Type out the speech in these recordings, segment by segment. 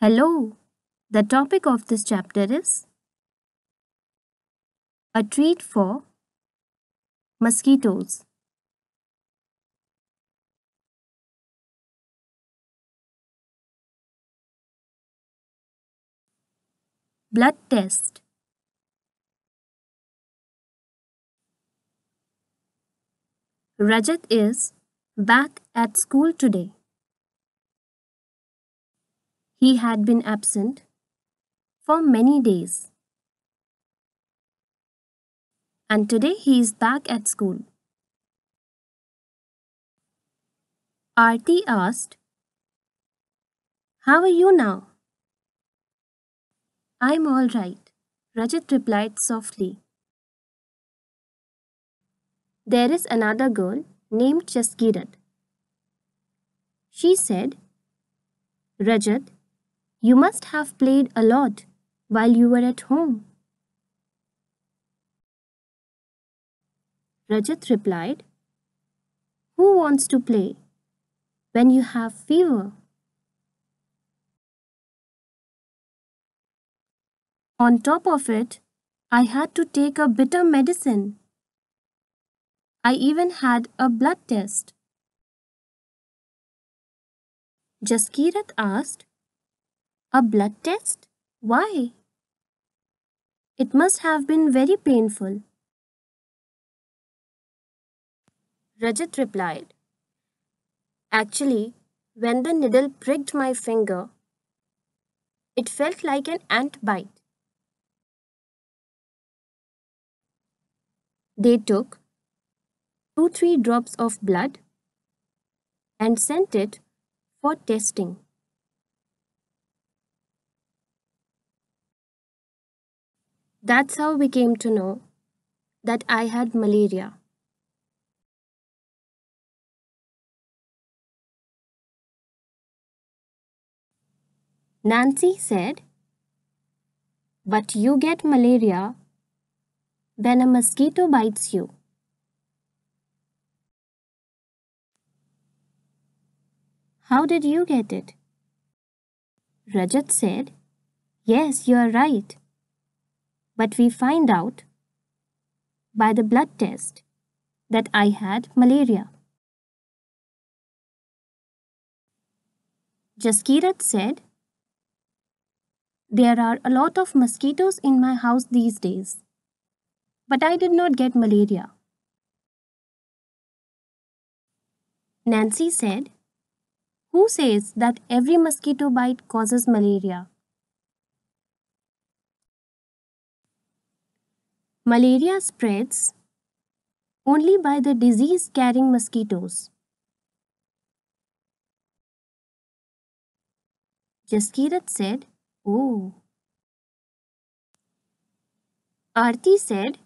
Hello! The topic of this chapter is a treat for mosquitoes. Blood test. Rajat is back at school today. He had been absent for many days. And today he is back at school. Arti asked, How are you now? I'm all right, Rajat replied softly. There is another girl named Chaskirat. She said, Rajat, you must have played a lot while you were at home. Rajat replied, Who wants to play when you have fever? On top of it, I had to take a bitter medicine. I even had a blood test. Jaskirat asked, a blood test? Why? It must have been very painful. Rajat replied, Actually, when the needle pricked my finger, it felt like an ant bite. They took two, three drops of blood and sent it for testing. That's how we came to know that I had malaria. Nancy said, But you get malaria when a mosquito bites you. How did you get it? Rajat said, Yes, you are right but we find out by the blood test that I had malaria. Jaskirat said, There are a lot of mosquitoes in my house these days, but I did not get malaria. Nancy said, Who says that every mosquito bite causes malaria? Malaria spreads only by the disease carrying mosquitoes. Jaskirat said, Oh. Aarti said,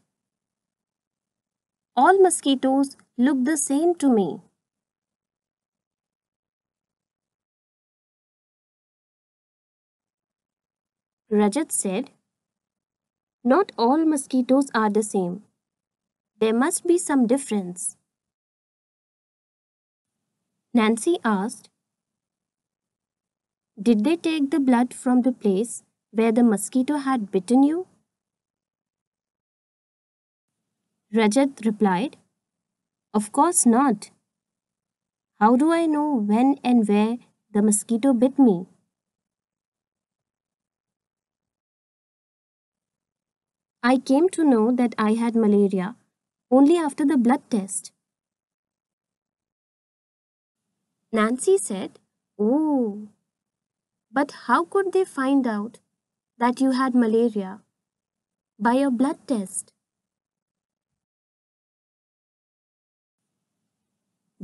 All mosquitoes look the same to me. Rajat said, not all mosquitoes are the same. There must be some difference. Nancy asked, Did they take the blood from the place where the mosquito had bitten you? Rajat replied, Of course not. How do I know when and where the mosquito bit me? I came to know that I had malaria only after the blood test. Nancy said, Oh, but how could they find out that you had malaria? By a blood test.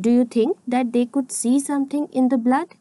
Do you think that they could see something in the blood?